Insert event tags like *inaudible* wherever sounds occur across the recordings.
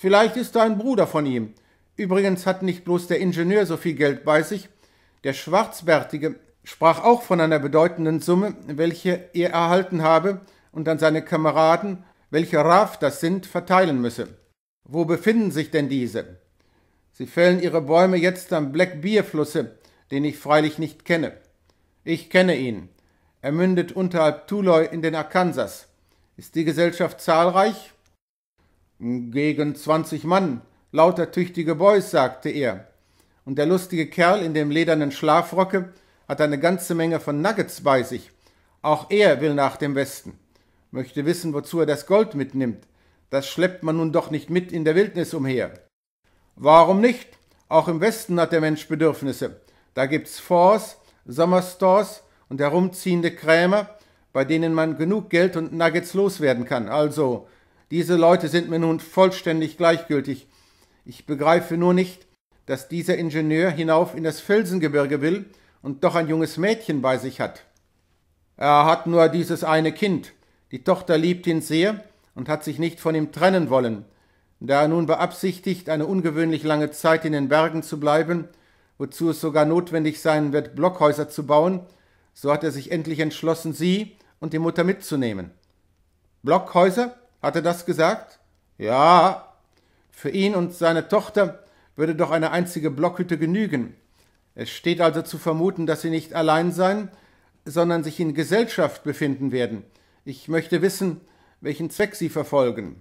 Vielleicht ist da ein Bruder von ihm. Übrigens hat nicht bloß der Ingenieur so viel Geld bei sich, der Schwarzbärtige sprach auch von einer bedeutenden Summe, welche er erhalten habe und an seine Kameraden, welche Raf das sind, verteilen müsse. Wo befinden sich denn diese? Sie fällen ihre Bäume jetzt am Black Beer Flusse, den ich freilich nicht kenne. Ich kenne ihn. Er mündet unterhalb Tuloy in den Arkansas. Ist die Gesellschaft zahlreich? Gegen zwanzig Mann, lauter tüchtige Boys, sagte er. Und der lustige Kerl in dem ledernen Schlafrocke hat eine ganze Menge von Nuggets bei sich. Auch er will nach dem Westen. Möchte wissen, wozu er das Gold mitnimmt. Das schleppt man nun doch nicht mit in der Wildnis umher. Warum nicht? Auch im Westen hat der Mensch Bedürfnisse. Da gibt's Fonds, Sommerstores und herumziehende Krämer, bei denen man genug Geld und Nuggets loswerden kann. Also diese Leute sind mir nun vollständig gleichgültig. Ich begreife nur nicht, dass dieser Ingenieur hinauf in das Felsengebirge will und doch ein junges Mädchen bei sich hat. Er hat nur dieses eine Kind. Die Tochter liebt ihn sehr und hat sich nicht von ihm trennen wollen. Da er nun beabsichtigt, eine ungewöhnlich lange Zeit in den Bergen zu bleiben, wozu es sogar notwendig sein wird, Blockhäuser zu bauen, so hat er sich endlich entschlossen, sie und die Mutter mitzunehmen. Blockhäuser? Hat er das gesagt? Ja. Für ihn und seine Tochter würde doch eine einzige Blockhütte genügen. Es steht also zu vermuten, dass sie nicht allein sein, sondern sich in Gesellschaft befinden werden. Ich möchte wissen, welchen Zweck sie verfolgen.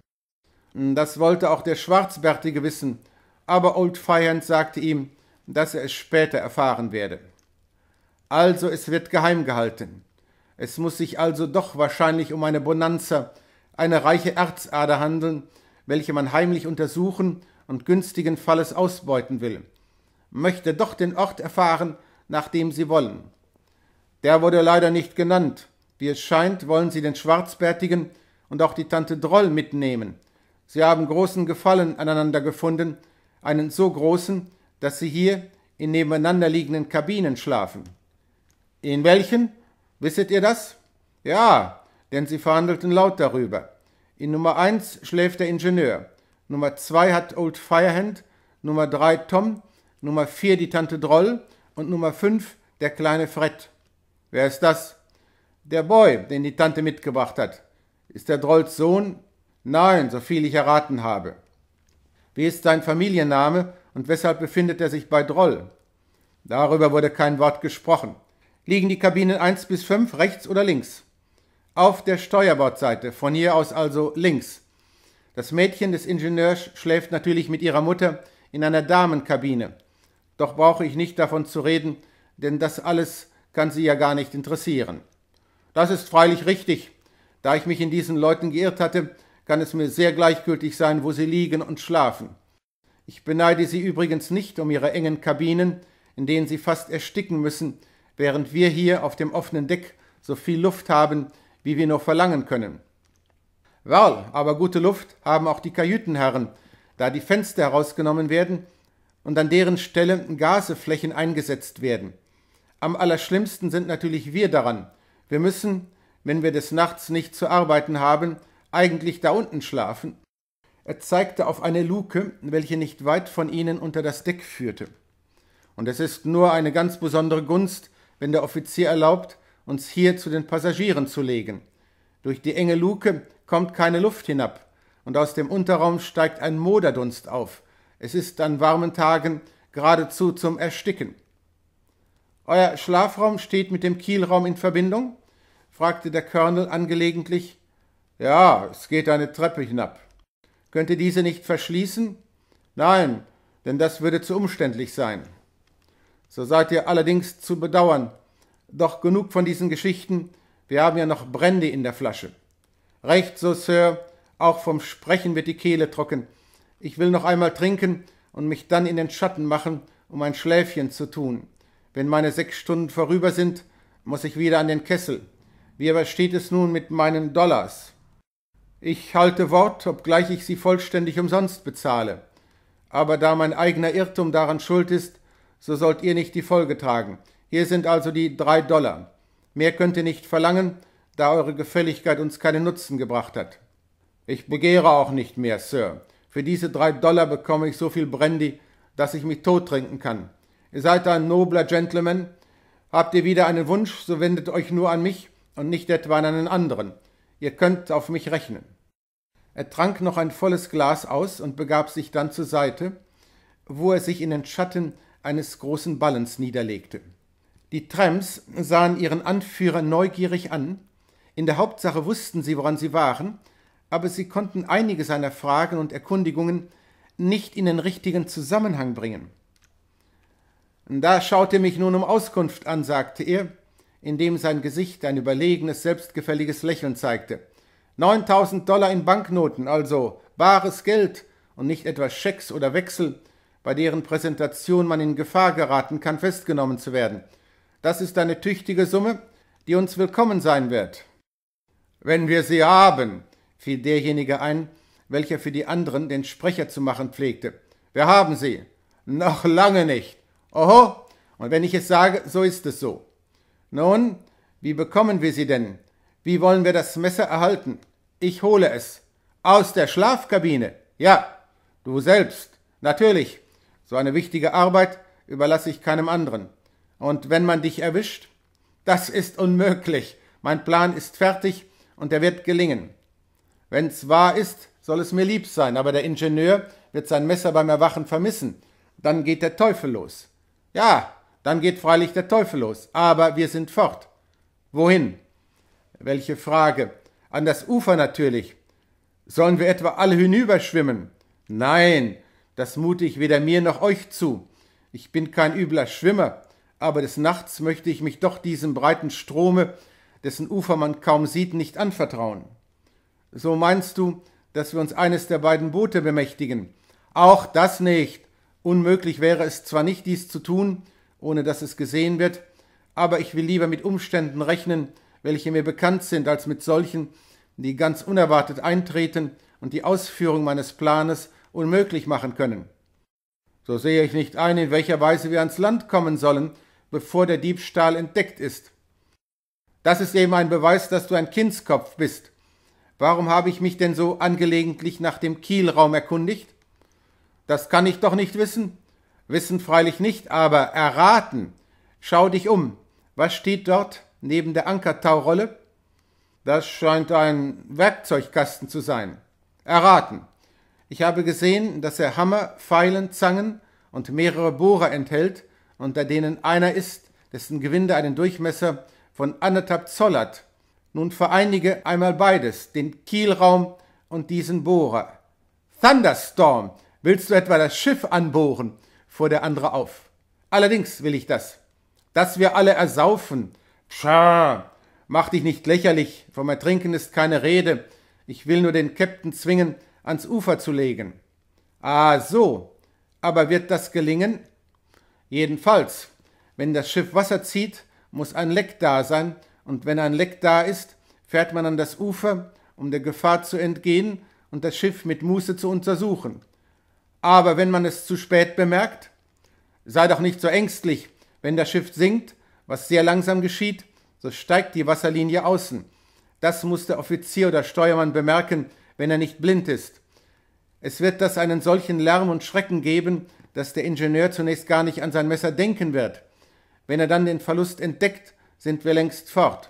Das wollte auch der Schwarzbärtige wissen, aber Old Feiern sagte ihm, dass er es später erfahren werde. Also es wird geheim gehalten. Es muss sich also doch wahrscheinlich um eine Bonanza eine reiche Erzader handeln, welche man heimlich untersuchen und günstigen Falles ausbeuten will, möchte doch den Ort erfahren, nach dem sie wollen. Der wurde leider nicht genannt. Wie es scheint, wollen sie den Schwarzbärtigen und auch die Tante Droll mitnehmen. Sie haben großen Gefallen aneinander gefunden, einen so großen, dass sie hier in nebeneinanderliegenden Kabinen schlafen. In welchen? Wisset ihr das? Ja, denn sie verhandelten laut darüber. In Nummer 1 schläft der Ingenieur. Nummer 2 hat Old Firehand. Nummer 3 Tom. Nummer 4 die Tante Droll. Und Nummer 5 der kleine Fred. Wer ist das? Der Boy, den die Tante mitgebracht hat. Ist der Drolls Sohn? Nein, so viel ich erraten habe. Wie ist sein Familienname und weshalb befindet er sich bei Droll? Darüber wurde kein Wort gesprochen. Liegen die Kabinen 1 bis 5 rechts oder links? auf der Steuerbordseite, von hier aus also links. Das Mädchen des Ingenieurs schläft natürlich mit ihrer Mutter in einer Damenkabine. Doch brauche ich nicht davon zu reden, denn das alles kann sie ja gar nicht interessieren. Das ist freilich richtig. Da ich mich in diesen Leuten geirrt hatte, kann es mir sehr gleichgültig sein, wo sie liegen und schlafen. Ich beneide sie übrigens nicht um ihre engen Kabinen, in denen sie fast ersticken müssen, während wir hier auf dem offenen Deck so viel Luft haben, wie wir nur verlangen können. Wahl, aber gute Luft haben auch die Kajütenherren, da die Fenster herausgenommen werden und an deren Stelle Gaseflächen eingesetzt werden. Am allerschlimmsten sind natürlich wir daran. Wir müssen, wenn wir des Nachts nicht zu arbeiten haben, eigentlich da unten schlafen. Er zeigte auf eine Luke, welche nicht weit von ihnen unter das Deck führte. Und es ist nur eine ganz besondere Gunst, wenn der Offizier erlaubt, uns hier zu den Passagieren zu legen. Durch die enge Luke kommt keine Luft hinab, und aus dem Unterraum steigt ein Moderdunst auf. Es ist an warmen Tagen geradezu zum Ersticken. Euer Schlafraum steht mit dem Kielraum in Verbindung? fragte der Colonel angelegentlich. Ja, es geht eine Treppe hinab. Könnt ihr diese nicht verschließen? Nein, denn das würde zu umständlich sein. So seid ihr allerdings zu bedauern, doch genug von diesen Geschichten, wir haben ja noch Brandy in der Flasche. Recht so, Sir, auch vom Sprechen wird die Kehle trocken. Ich will noch einmal trinken und mich dann in den Schatten machen, um ein Schläfchen zu tun. Wenn meine sechs Stunden vorüber sind, muss ich wieder an den Kessel. Wie aber steht es nun mit meinen Dollars? Ich halte Wort, obgleich ich sie vollständig umsonst bezahle. Aber da mein eigener Irrtum daran schuld ist, so sollt ihr nicht die Folge tragen. Hier sind also die drei Dollar. Mehr könnt ihr nicht verlangen, da eure Gefälligkeit uns keinen Nutzen gebracht hat. Ich begehre auch nicht mehr, Sir. Für diese drei Dollar bekomme ich so viel Brandy, dass ich mich tot trinken kann. Ihr seid ein nobler Gentleman. Habt ihr wieder einen Wunsch, so wendet euch nur an mich und nicht etwa an einen anderen. Ihr könnt auf mich rechnen. Er trank noch ein volles Glas aus und begab sich dann zur Seite, wo er sich in den Schatten eines großen Ballens niederlegte. Die Trams sahen ihren Anführer neugierig an. In der Hauptsache wussten sie, woran sie waren, aber sie konnten einige seiner Fragen und Erkundigungen nicht in den richtigen Zusammenhang bringen. Da schaut schaute mich nun um Auskunft an, sagte er, indem sein Gesicht ein überlegenes, selbstgefälliges Lächeln zeigte. Neuntausend Dollar in Banknoten, also wahres Geld und nicht etwa Schecks oder Wechsel, bei deren Präsentation man in Gefahr geraten kann, festgenommen zu werden das ist eine tüchtige Summe, die uns willkommen sein wird. Wenn wir sie haben, fiel derjenige ein, welcher für die anderen den Sprecher zu machen pflegte. Wir haben sie. Noch lange nicht. Oho, und wenn ich es sage, so ist es so. Nun, wie bekommen wir sie denn? Wie wollen wir das Messer erhalten? Ich hole es. Aus der Schlafkabine. Ja, du selbst. Natürlich. So eine wichtige Arbeit überlasse ich keinem anderen. Und wenn man dich erwischt, das ist unmöglich. Mein Plan ist fertig und er wird gelingen. Wenn's wahr ist, soll es mir lieb sein, aber der Ingenieur wird sein Messer beim Erwachen vermissen. Dann geht der Teufel los. Ja, dann geht freilich der Teufel los, aber wir sind fort. Wohin? Welche Frage? An das Ufer natürlich. Sollen wir etwa alle hinüberschwimmen? Nein, das mute ich weder mir noch euch zu. Ich bin kein übler Schwimmer, aber des Nachts möchte ich mich doch diesem breiten Strome, dessen Ufer man kaum sieht, nicht anvertrauen. So meinst du, dass wir uns eines der beiden Boote bemächtigen? Auch das nicht. Unmöglich wäre es zwar nicht, dies zu tun, ohne dass es gesehen wird, aber ich will lieber mit Umständen rechnen, welche mir bekannt sind, als mit solchen, die ganz unerwartet eintreten und die Ausführung meines Planes unmöglich machen können. So sehe ich nicht ein, in welcher Weise wir ans Land kommen sollen, bevor der Diebstahl entdeckt ist. Das ist eben ein Beweis, dass du ein Kindskopf bist. Warum habe ich mich denn so angelegentlich nach dem Kielraum erkundigt? Das kann ich doch nicht wissen. Wissen freilich nicht, aber erraten. Schau dich um. Was steht dort neben der Ankertaurolle? Das scheint ein Werkzeugkasten zu sein. Erraten. Ich habe gesehen, dass er Hammer, Pfeilen, Zangen und mehrere Bohrer enthält unter denen einer ist, dessen Gewinde einen Durchmesser von anderthalb Zoll hat. Nun vereinige einmal beides, den Kielraum und diesen Bohrer. Thunderstorm, willst du etwa das Schiff anbohren? fuhr der andere auf. Allerdings will ich das. Dass wir alle ersaufen. Pscha, mach dich nicht lächerlich, vom Ertrinken ist keine Rede. Ich will nur den Käpt'n zwingen, ans Ufer zu legen. Ah, so. Aber wird das gelingen? Jedenfalls, wenn das Schiff Wasser zieht, muss ein Leck da sein, und wenn ein Leck da ist, fährt man an das Ufer, um der Gefahr zu entgehen und das Schiff mit Muße zu untersuchen. Aber wenn man es zu spät bemerkt, sei doch nicht so ängstlich, wenn das Schiff sinkt, was sehr langsam geschieht, so steigt die Wasserlinie außen. Das muss der Offizier oder Steuermann bemerken, wenn er nicht blind ist. Es wird das einen solchen Lärm und Schrecken geben, dass der Ingenieur zunächst gar nicht an sein Messer denken wird. Wenn er dann den Verlust entdeckt, sind wir längst fort.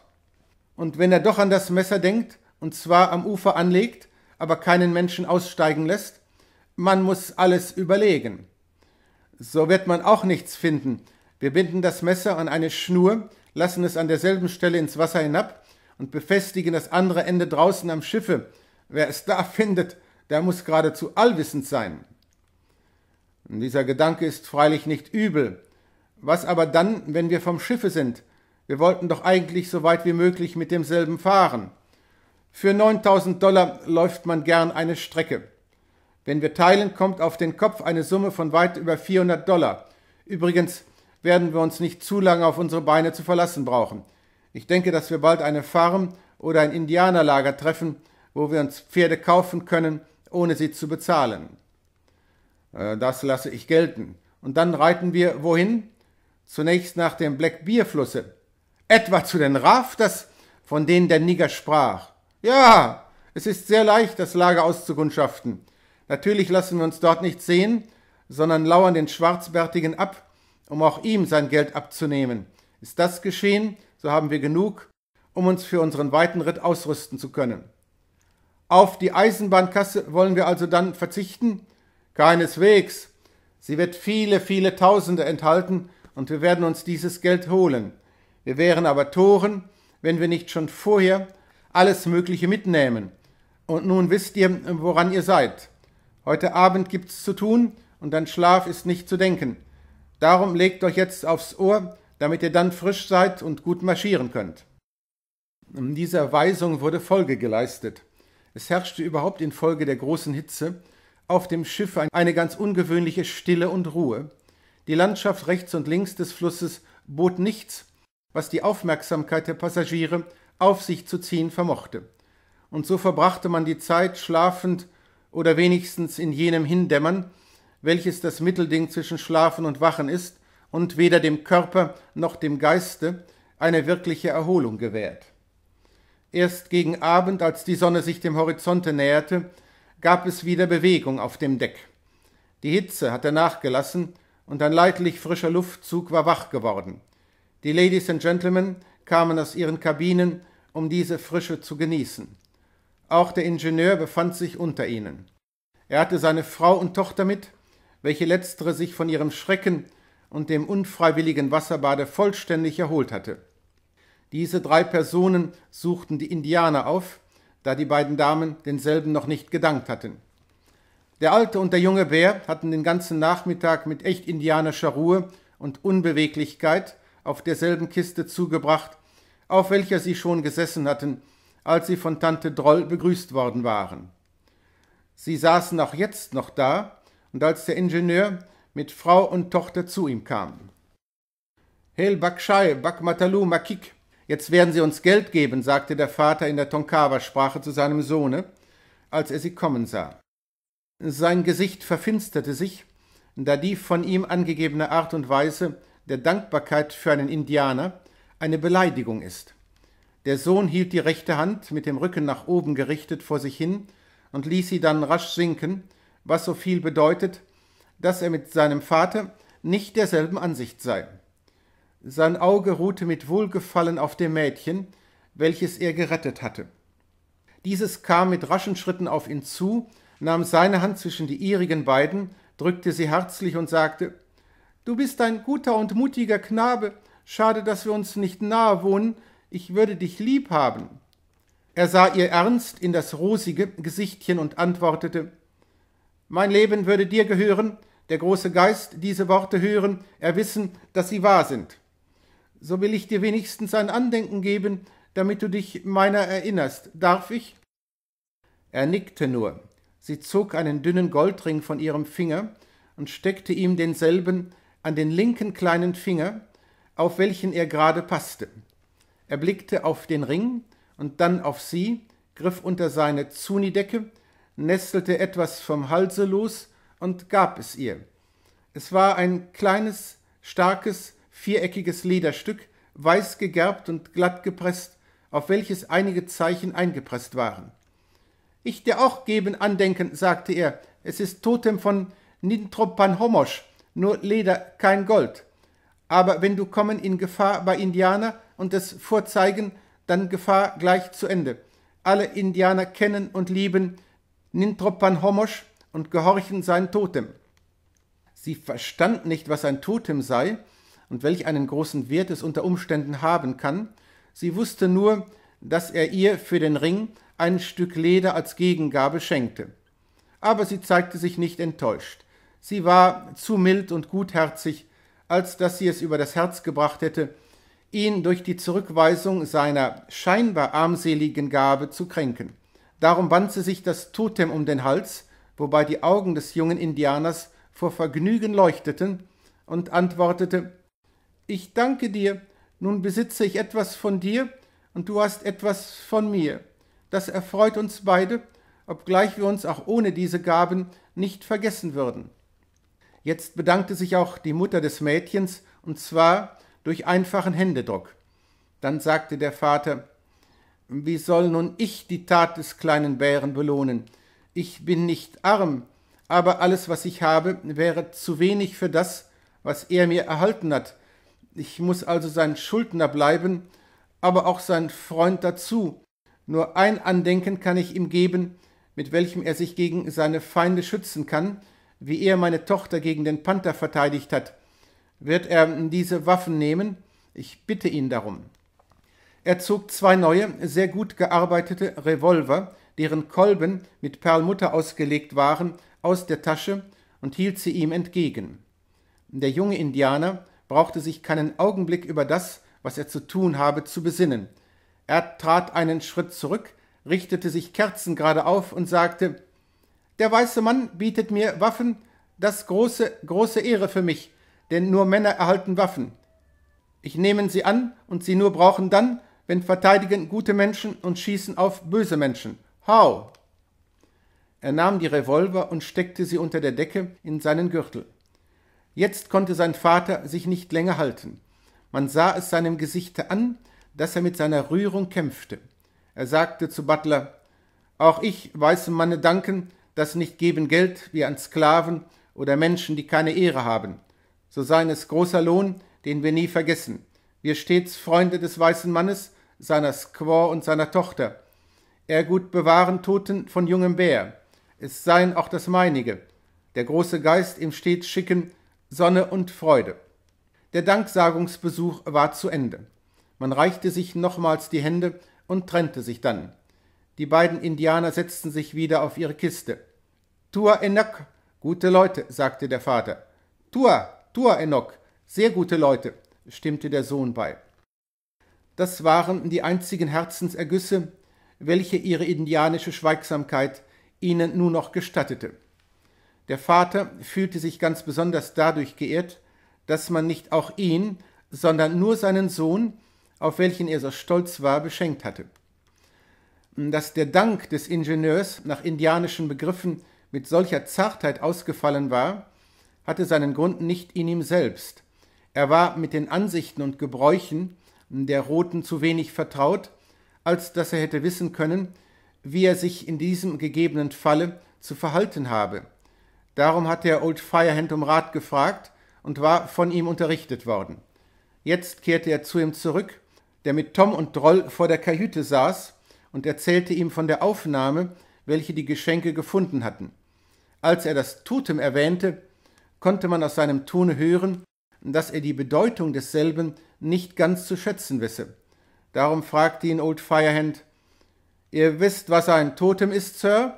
Und wenn er doch an das Messer denkt, und zwar am Ufer anlegt, aber keinen Menschen aussteigen lässt, man muss alles überlegen. So wird man auch nichts finden. Wir binden das Messer an eine Schnur, lassen es an derselben Stelle ins Wasser hinab und befestigen das andere Ende draußen am Schiffe. Wer es da *laughs* findet, der muss geradezu allwissend sein. Und dieser Gedanke ist freilich nicht übel. Was aber dann, wenn wir vom Schiffe sind? Wir wollten doch eigentlich so weit wie möglich mit demselben fahren. Für 9000 Dollar läuft man gern eine Strecke. Wenn wir teilen, kommt auf den Kopf eine Summe von weit über 400 Dollar. Übrigens werden wir uns nicht zu lange auf unsere Beine zu verlassen brauchen. Ich denke, dass wir bald eine Farm oder ein Indianerlager treffen, wo wir uns Pferde kaufen können ohne sie zu bezahlen. Äh, das lasse ich gelten. Und dann reiten wir wohin? Zunächst nach dem Black Beer Flusse. Etwa zu den Rafters, von denen der Nigger sprach. Ja, es ist sehr leicht, das Lager auszukundschaften. Natürlich lassen wir uns dort nicht sehen, sondern lauern den Schwarzbärtigen ab, um auch ihm sein Geld abzunehmen. Ist das geschehen, so haben wir genug, um uns für unseren weiten Ritt ausrüsten zu können. Auf die Eisenbahnkasse wollen wir also dann verzichten? Keineswegs. Sie wird viele, viele Tausende enthalten und wir werden uns dieses Geld holen. Wir wären aber Toren, wenn wir nicht schon vorher alles Mögliche mitnehmen. Und nun wisst ihr, woran ihr seid. Heute Abend gibt's zu tun und an Schlaf ist nicht zu denken. Darum legt euch jetzt aufs Ohr, damit ihr dann frisch seid und gut marschieren könnt. Dieser Weisung wurde Folge geleistet. Es herrschte überhaupt infolge der großen Hitze auf dem Schiff eine ganz ungewöhnliche Stille und Ruhe. Die Landschaft rechts und links des Flusses bot nichts, was die Aufmerksamkeit der Passagiere auf sich zu ziehen vermochte. Und so verbrachte man die Zeit schlafend oder wenigstens in jenem Hindämmern, welches das Mittelding zwischen Schlafen und Wachen ist und weder dem Körper noch dem Geiste eine wirkliche Erholung gewährt. Erst gegen Abend, als die Sonne sich dem Horizonte näherte, gab es wieder Bewegung auf dem Deck. Die Hitze hatte nachgelassen und ein leidlich frischer Luftzug war wach geworden. Die Ladies and Gentlemen kamen aus ihren Kabinen, um diese Frische zu genießen. Auch der Ingenieur befand sich unter ihnen. Er hatte seine Frau und Tochter mit, welche letztere sich von ihrem Schrecken und dem unfreiwilligen Wasserbade vollständig erholt hatte. Diese drei Personen suchten die Indianer auf, da die beiden Damen denselben noch nicht gedankt hatten. Der alte und der junge Bär hatten den ganzen Nachmittag mit echt indianischer Ruhe und Unbeweglichkeit auf derselben Kiste zugebracht, auf welcher sie schon gesessen hatten, als sie von Tante Droll begrüßt worden waren. Sie saßen auch jetzt noch da, und als der Ingenieur mit Frau und Tochter zu ihm kam. Hel Bakshai, Bakmatalu Makik, Jetzt werden sie uns Geld geben, sagte der Vater in der Tonkawa-Sprache zu seinem Sohne, als er sie kommen sah. Sein Gesicht verfinsterte sich, da die von ihm angegebene Art und Weise der Dankbarkeit für einen Indianer eine Beleidigung ist. Der Sohn hielt die rechte Hand mit dem Rücken nach oben gerichtet vor sich hin und ließ sie dann rasch sinken, was so viel bedeutet, dass er mit seinem Vater nicht derselben Ansicht sei. Sein Auge ruhte mit Wohlgefallen auf dem Mädchen, welches er gerettet hatte. Dieses kam mit raschen Schritten auf ihn zu, nahm seine Hand zwischen die ihrigen beiden, drückte sie herzlich und sagte Du bist ein guter und mutiger Knabe, schade, dass wir uns nicht nahe wohnen, ich würde dich lieb haben. Er sah ihr ernst in das rosige Gesichtchen und antwortete Mein Leben würde dir gehören, der große Geist diese Worte hören, er wissen, dass sie wahr sind so will ich dir wenigstens ein Andenken geben, damit du dich meiner erinnerst. Darf ich? Er nickte nur. Sie zog einen dünnen Goldring von ihrem Finger und steckte ihm denselben an den linken kleinen Finger, auf welchen er gerade passte. Er blickte auf den Ring und dann auf sie, griff unter seine Zunidecke, nestelte etwas vom Halse los und gab es ihr. Es war ein kleines, starkes, viereckiges Lederstück, weiß gegerbt und glatt gepresst, auf welches einige Zeichen eingepresst waren. Ich dir auch geben Andenken, sagte er, es ist Totem von Nintropanhomosch, nur Leder, kein Gold. Aber wenn du kommen in Gefahr bei Indianer und es vorzeigen, dann Gefahr gleich zu Ende. Alle Indianer kennen und lieben Nintropanhomosch und gehorchen sein Totem. Sie verstand nicht, was ein Totem sei, und welch einen großen Wert es unter Umständen haben kann. Sie wusste nur, dass er ihr für den Ring ein Stück Leder als Gegengabe schenkte. Aber sie zeigte sich nicht enttäuscht. Sie war zu mild und gutherzig, als dass sie es über das Herz gebracht hätte, ihn durch die Zurückweisung seiner scheinbar armseligen Gabe zu kränken. Darum band sie sich das Totem um den Hals, wobei die Augen des jungen Indianers vor Vergnügen leuchteten, und antwortete ich danke dir, nun besitze ich etwas von dir und du hast etwas von mir. Das erfreut uns beide, obgleich wir uns auch ohne diese Gaben nicht vergessen würden. Jetzt bedankte sich auch die Mutter des Mädchens, und zwar durch einfachen Händedruck. Dann sagte der Vater, wie soll nun ich die Tat des kleinen Bären belohnen? Ich bin nicht arm, aber alles, was ich habe, wäre zu wenig für das, was er mir erhalten hat, ich muss also sein Schuldner bleiben, aber auch sein Freund dazu. Nur ein Andenken kann ich ihm geben, mit welchem er sich gegen seine Feinde schützen kann, wie er meine Tochter gegen den Panther verteidigt hat. Wird er diese Waffen nehmen? Ich bitte ihn darum. Er zog zwei neue, sehr gut gearbeitete Revolver, deren Kolben mit Perlmutter ausgelegt waren, aus der Tasche und hielt sie ihm entgegen. Der junge Indianer brauchte sich keinen Augenblick über das, was er zu tun habe, zu besinnen. Er trat einen Schritt zurück, richtete sich kerzengerade auf und sagte Der weiße Mann bietet mir Waffen, das große, große Ehre für mich, denn nur Männer erhalten Waffen. Ich nehme sie an und sie nur brauchen dann, wenn verteidigen gute Menschen und schießen auf böse Menschen. Hau! Er nahm die Revolver und steckte sie unter der Decke in seinen Gürtel. Jetzt konnte sein Vater sich nicht länger halten. Man sah es seinem Gesichte an, dass er mit seiner Rührung kämpfte. Er sagte zu Butler Auch ich, weißem Manne, danken, dass nicht geben Geld wie an Sklaven oder Menschen, die keine Ehre haben. So seien es großer Lohn, den wir nie vergessen. Wir stets Freunde des weißen Mannes, seiner Squaw und seiner Tochter. Er gut bewahren Toten von jungem Bär. Es seien auch das meinige. Der große Geist ihm stets schicken, Sonne und Freude. Der Danksagungsbesuch war zu Ende. Man reichte sich nochmals die Hände und trennte sich dann. Die beiden Indianer setzten sich wieder auf ihre Kiste. Tua Enok, gute Leute, sagte der Vater. Tua, Tua Enok, sehr gute Leute, stimmte der Sohn bei. Das waren die einzigen Herzensergüsse, welche ihre indianische Schweigsamkeit ihnen nur noch gestattete. Der Vater fühlte sich ganz besonders dadurch geehrt, dass man nicht auch ihn, sondern nur seinen Sohn, auf welchen er so stolz war, beschenkt hatte. Dass der Dank des Ingenieurs nach indianischen Begriffen mit solcher Zartheit ausgefallen war, hatte seinen Grund nicht in ihm selbst. Er war mit den Ansichten und Gebräuchen der Roten zu wenig vertraut, als dass er hätte wissen können, wie er sich in diesem gegebenen Falle zu verhalten habe. Darum hat er Old Firehand um Rat gefragt und war von ihm unterrichtet worden. Jetzt kehrte er zu ihm zurück, der mit Tom und Droll vor der Kajüte saß, und erzählte ihm von der Aufnahme, welche die Geschenke gefunden hatten. Als er das Totem erwähnte, konnte man aus seinem Tone hören, dass er die Bedeutung desselben nicht ganz zu schätzen wisse. Darum fragte ihn Old Firehand, Ihr wisst, was ein Totem ist, Sir?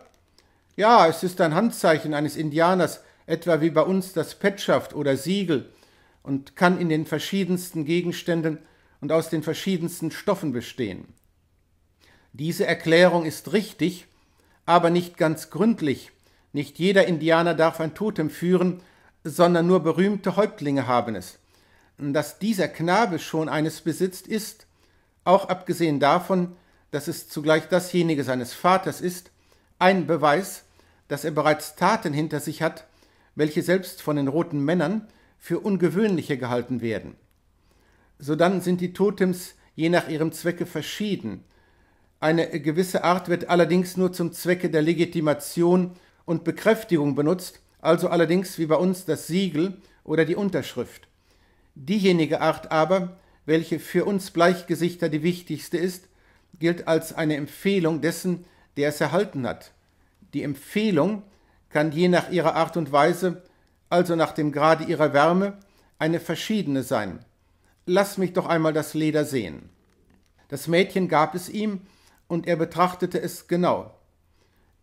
Ja, es ist ein Handzeichen eines Indianers, etwa wie bei uns das Petschaft oder Siegel, und kann in den verschiedensten Gegenständen und aus den verschiedensten Stoffen bestehen. Diese Erklärung ist richtig, aber nicht ganz gründlich. Nicht jeder Indianer darf ein Totem führen, sondern nur berühmte Häuptlinge haben es. Dass dieser Knabe schon eines besitzt, ist, auch abgesehen davon, dass es zugleich dasjenige seines Vaters ist, ein Beweis, dass er bereits Taten hinter sich hat, welche selbst von den roten Männern für ungewöhnliche gehalten werden. Sodann sind die Totems je nach ihrem Zwecke verschieden. Eine gewisse Art wird allerdings nur zum Zwecke der Legitimation und Bekräftigung benutzt, also allerdings wie bei uns das Siegel oder die Unterschrift. Diejenige Art aber, welche für uns Bleichgesichter die wichtigste ist, gilt als eine Empfehlung dessen, der es erhalten hat. Die Empfehlung kann je nach ihrer Art und Weise, also nach dem Grade ihrer Wärme, eine verschiedene sein. Lass mich doch einmal das Leder sehen. Das Mädchen gab es ihm, und er betrachtete es genau.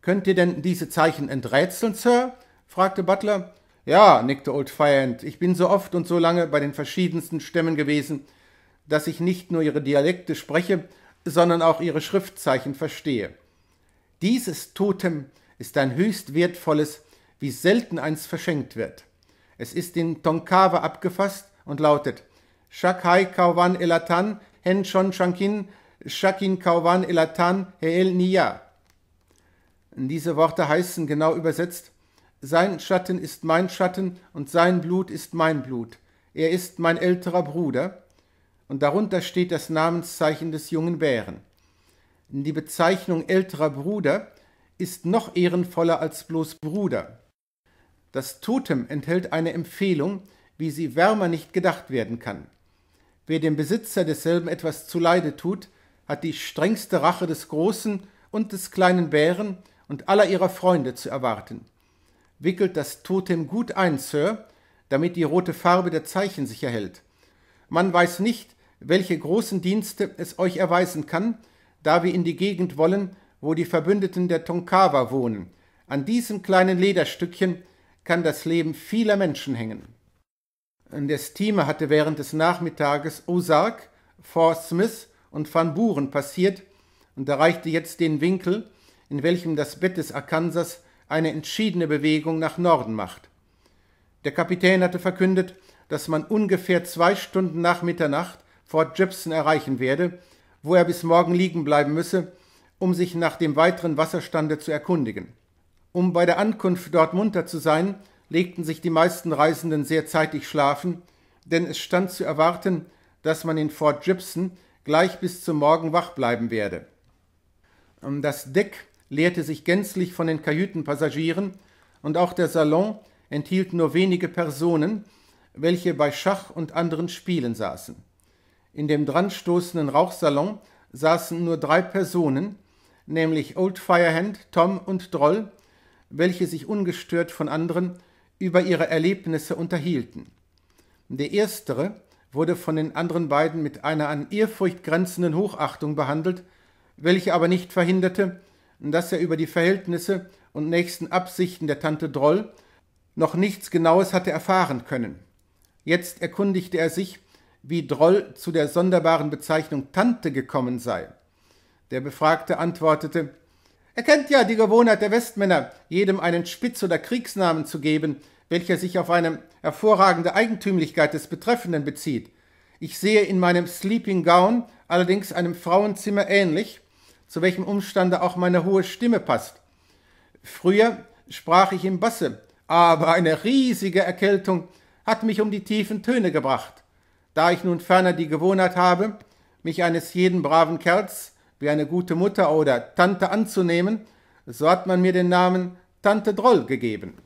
Könnt ihr denn diese Zeichen enträtseln, Sir? fragte Butler. Ja, nickte Old Fireend, ich bin so oft und so lange bei den verschiedensten Stämmen gewesen, dass ich nicht nur ihre Dialekte spreche, sondern auch ihre Schriftzeichen verstehe. Dieses Totem ist ein höchst wertvolles, wie selten eins verschenkt wird. Es ist in Tonkawa abgefasst und lautet Shakai Kauwan Elatan Hen Henshon Shankin Shakin Kauwan Elatan Heel Niya. Diese Worte heißen genau übersetzt Sein Schatten ist mein Schatten und sein Blut ist mein Blut. Er ist mein älterer Bruder. Und darunter steht das Namenszeichen des jungen Bären. Die Bezeichnung älterer Bruder ist noch ehrenvoller als bloß Bruder. Das Totem enthält eine Empfehlung, wie sie wärmer nicht gedacht werden kann. Wer dem Besitzer desselben etwas zuleide tut, hat die strengste Rache des großen und des kleinen Bären und aller ihrer Freunde zu erwarten. Wickelt das Totem gut ein, Sir, damit die rote Farbe der Zeichen sich erhält. Man weiß nicht, welche großen Dienste es euch erweisen kann, da wir in die Gegend wollen, wo die Verbündeten der Tonkawa wohnen. An diesem kleinen Lederstückchen kann das Leben vieler Menschen hängen. Der Steamer hatte während des Nachmittages Ozark, Fort Smith und Van Buren passiert und erreichte jetzt den Winkel, in welchem das Bett des Arkansas eine entschiedene Bewegung nach Norden macht. Der Kapitän hatte verkündet, dass man ungefähr zwei Stunden nach Mitternacht Fort Jepson erreichen werde, wo er bis morgen liegen bleiben müsse, um sich nach dem weiteren Wasserstande zu erkundigen. Um bei der Ankunft dort munter zu sein, legten sich die meisten Reisenden sehr zeitig schlafen, denn es stand zu erwarten, dass man in Fort Gibson gleich bis zum Morgen wach bleiben werde. Ähm, das Deck leerte sich gänzlich von den Kajütenpassagieren und auch der Salon enthielt nur wenige Personen, welche bei Schach und anderen Spielen saßen. In dem dranstoßenden Rauchsalon saßen nur drei Personen, nämlich Old Firehand, Tom und Droll, welche sich ungestört von anderen über ihre Erlebnisse unterhielten. Der erstere wurde von den anderen beiden mit einer an Ehrfurcht grenzenden Hochachtung behandelt, welche aber nicht verhinderte, dass er über die Verhältnisse und nächsten Absichten der Tante Droll noch nichts Genaues hatte erfahren können. Jetzt erkundigte er sich, wie Droll zu der sonderbaren Bezeichnung Tante gekommen sei. Der Befragte antwortete, er kennt ja die Gewohnheit der Westmänner, jedem einen Spitz- oder Kriegsnamen zu geben, welcher sich auf eine hervorragende Eigentümlichkeit des Betreffenden bezieht. Ich sehe in meinem Sleeping Gown allerdings einem Frauenzimmer ähnlich, zu welchem Umstande auch meine hohe Stimme passt. Früher sprach ich im Basse, aber eine riesige Erkältung hat mich um die tiefen Töne gebracht. Da ich nun ferner die Gewohnheit habe, mich eines jeden braven Kerls wie eine gute Mutter oder Tante anzunehmen, so hat man mir den Namen Tante Droll gegeben.